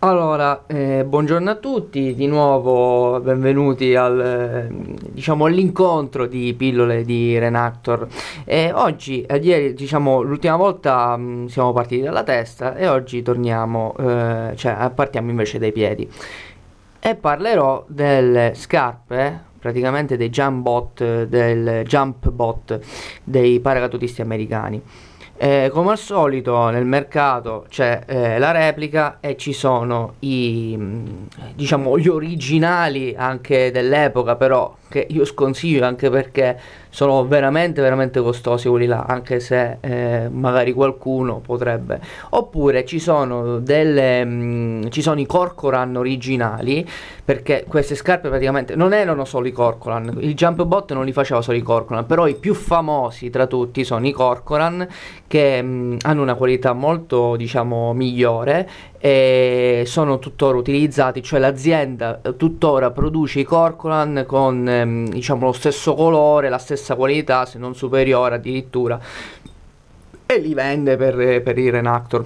Allora, eh, buongiorno a tutti, di nuovo benvenuti al, eh, diciamo, all'incontro di pillole di Renactor. Eh, oggi, eh, ieri, diciamo, l'ultima volta mh, mm, siamo partiti dalla testa e oggi torniamo, eh, cioè eh, partiamo invece dai piedi. E parlerò delle scarpe, praticamente dei jump bot, del jump bot dei paracadutisti americani. Eh, come al solito nel mercato c'è eh, la replica e ci sono i, mm, diciamo, gli originali anche dell'epoca però che io sconsiglio anche perché sono veramente veramente costosi quelli là anche se eh, magari qualcuno potrebbe oppure ci sono delle mh, mm, ci sono i Corcoran originali perché queste scarpe praticamente non erano solo i Corcoran il jump bot non li faceva solo i Corcoran però i più famosi tra tutti sono i Corcoran che mh, mm, hanno una qualità molto diciamo migliore e sono tuttora utilizzati, cioè l'azienda eh, tuttora produce i corcolan con ehm, diciamo, lo stesso colore, la stessa qualità, se non superiore addirittura, e li vende per, eh, per i Renactor.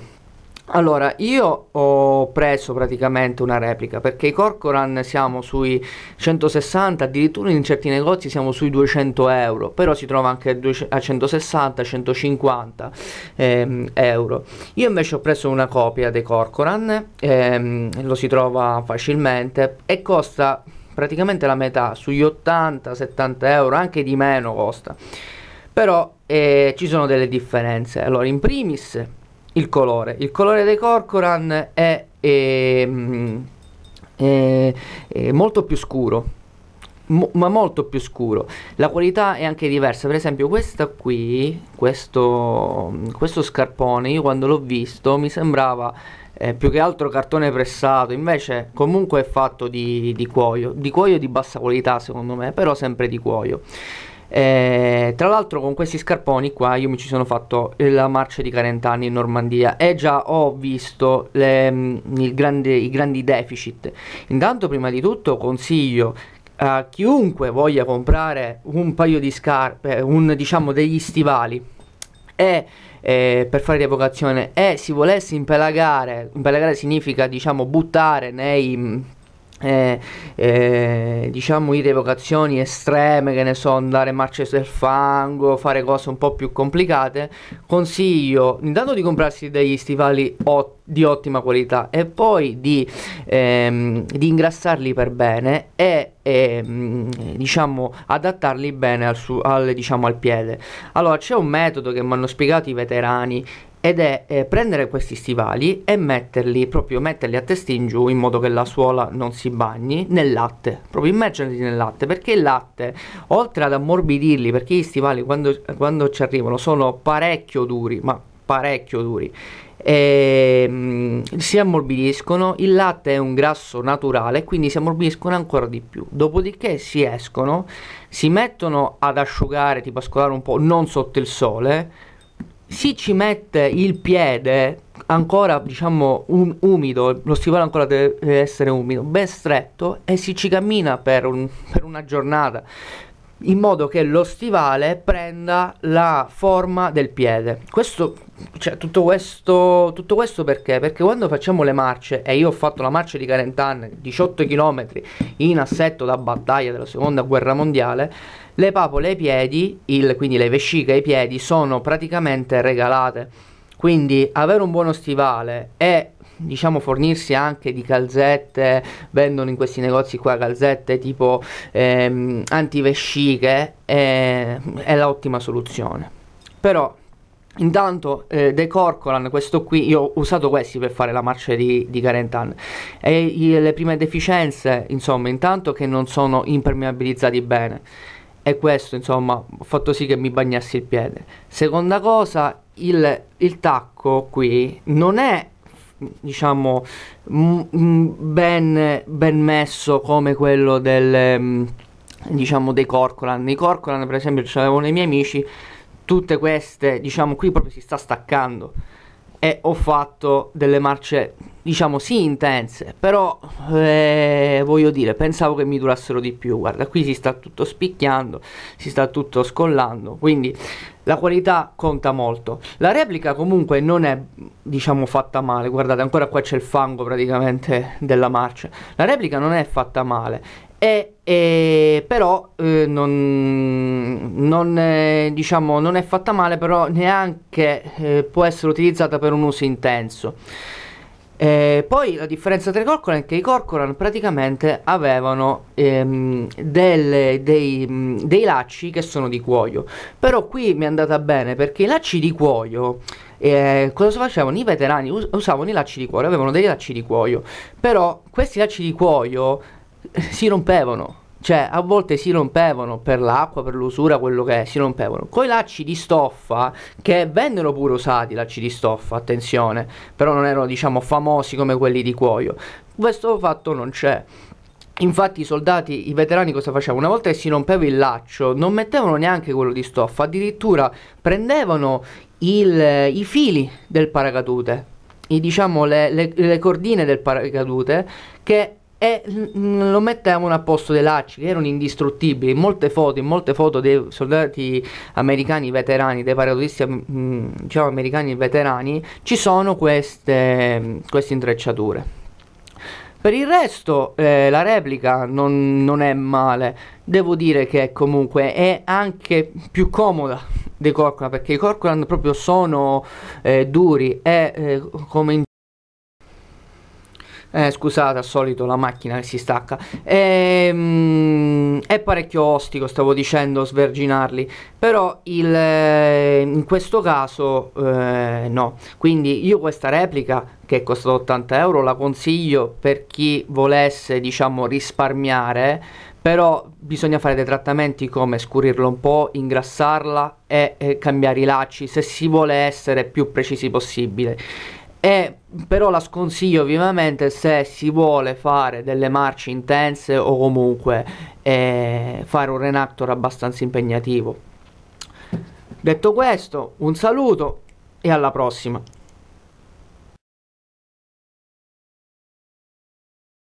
Allora, io ho preso praticamente una replica perché i Corcoran siamo sui 160, addirittura in certi negozi siamo sui 200 euro, però si trova anche a 160, 150 ehm, euro. Io invece ho preso una copia dei Corcoran, ehm, lo si trova facilmente e costa praticamente la metà, sugli 80-70 euro, anche di meno costa. Però eh, ci sono delle differenze. Allora, in primis il colore. Il colore dei Corcoran è, è, ehm, è, è molto più scuro, mo, ma molto più scuro. La qualità è anche diversa, per esempio questa qui, questo, questo scarpone, io quando l'ho visto mi sembrava eh, più che altro cartone pressato, invece comunque è fatto di, di cuoio, di cuoio di bassa qualità secondo me, però sempre di cuoio. Eh, tra l'altro con questi scarponi qua io mi ci sono fatto la marcia di 40 anni in Normandia e già ho visto le, mm, grande, i grandi deficit. Intanto prima di tutto consiglio a chiunque voglia comprare un paio di scarpe, un, diciamo degli stivali e eh, per fare rievocazione e si volesse impelagare, impelagare significa diciamo buttare nei mm, eh, eh, diciamo irrevocazioni estreme che ne so andare marce sul fango fare cose un po' più complicate consiglio intanto di comprarsi degli stivali ottimi di ottima qualità e poi di, ehm, di ingrassarli per bene e ehm, diciamo adattarli bene al, su, al, diciamo, al piede allora c'è un metodo che mi hanno spiegato i veterani ed è eh, prendere questi stivali e metterli, proprio metterli a testa in giù in modo che la suola non si bagni nel latte, proprio immergerli nel latte perché il latte oltre ad ammorbidirli perché gli stivali quando, quando ci arrivano sono parecchio duri, ma parecchio duri e, mm, si ammorbidiscono, il latte è un grasso naturale quindi si ammorbidiscono ancora di più, dopodiché si escono, si mettono ad asciugare, tipo a scolare un po' non sotto il sole si ci mette il piede ancora diciamo um, umido, lo stivale ancora deve essere umido, ben stretto e si ci cammina per, un, per una giornata in modo che lo stivale prenda la forma del piede. Questo, cioè, tutto, questo, tutto questo perché? Perché quando facciamo le marce, e io ho fatto la marcia di Carentan, 18 km in assetto da battaglia della seconda guerra mondiale, le papole ai piedi, il, quindi le vesciche ai piedi, sono praticamente regalate. Quindi avere un buono stivale e diciamo fornirsi anche di calzette vendono in questi negozi qua calzette tipo ehm, antivesciche eh, è l'ottima soluzione però Intanto eh, De Corcoran, questo qui, io ho usato questi per fare la marcia di, di Carentan e i, le prime deficienze, insomma, intanto che non sono impermeabilizzati bene e questo, insomma, ha fatto sì che mi bagnassi il piede. Seconda cosa, il, il tacco qui non è diciamo ben, ben messo come quello del mm, diciamo dei Corcoran I Corcoran per esempio c'erano i miei amici tutte queste diciamo qui proprio si sta staccando e ho fatto delle marce diciamo sì intense, però eh, voglio dire, pensavo che mi durassero di più. Guarda, qui si sta tutto spicchiando, si sta tutto scollando, quindi la qualità conta molto. La replica comunque non è diciamo fatta male, guardate, ancora qua c'è il fango praticamente della marcia. La replica non è fatta male. E, e però eh, non, non, eh, diciamo, non, è fatta male, però neanche eh, può essere utilizzata per un uso intenso. Eh, poi la differenza tra i Corcoran è che i Corcoran praticamente avevano ehm, delle, dei, mm, dei, lacci che sono di cuoio. Però qui mi è andata bene perché i lacci di cuoio. Eh, cosa facevano? I veterani us- usavano i lacci di cuoio, avevano dei lacci di cuoio. Però questi lacci di cuoio eh, si rompevano cioè a volte si rompevano per l'acqua, per l'usura, quello che è, si rompevano. Con i lacci di stoffa, che vennero pure usati i lacci di stoffa, attenzione, però non erano diciamo famosi come quelli di cuoio. Questo fatto non c'è. Infatti i soldati, i veterani cosa facevano? Una volta che si rompeva il laccio non mettevano neanche quello di stoffa, addirittura prendevano il, eh, i fili del paracadute, i, diciamo le, le, le cordine del paracadute che e mm, lo mettevano a posto dei lacci che erano indistruttibili. In molte foto, in molte foto dei soldati americani veterani, dei paracadutisti mm, diciamo, americani veterani, ci sono queste, mm, queste intrecciature. Per il resto eh, la replica non, non, è male, devo dire che comunque è anche più comoda dei Corcoran perché i Corcoran proprio sono eh, duri e eh, come in eh, scusate al solito la macchina che si stacca e, mm, è parecchio ostico stavo dicendo sverginarli però il, eh, in questo caso eh, no quindi io questa replica che costa 80 euro la consiglio per chi volesse diciamo risparmiare però bisogna fare dei trattamenti come scurirla un po', ingrassarla e, e cambiare i lacci se si vuole essere più precisi possibile e eh, però la sconsiglio vivamente se si vuole fare delle marce intense o comunque eh, fare un Renactor abbastanza impegnativo. Detto questo, un saluto e alla prossima.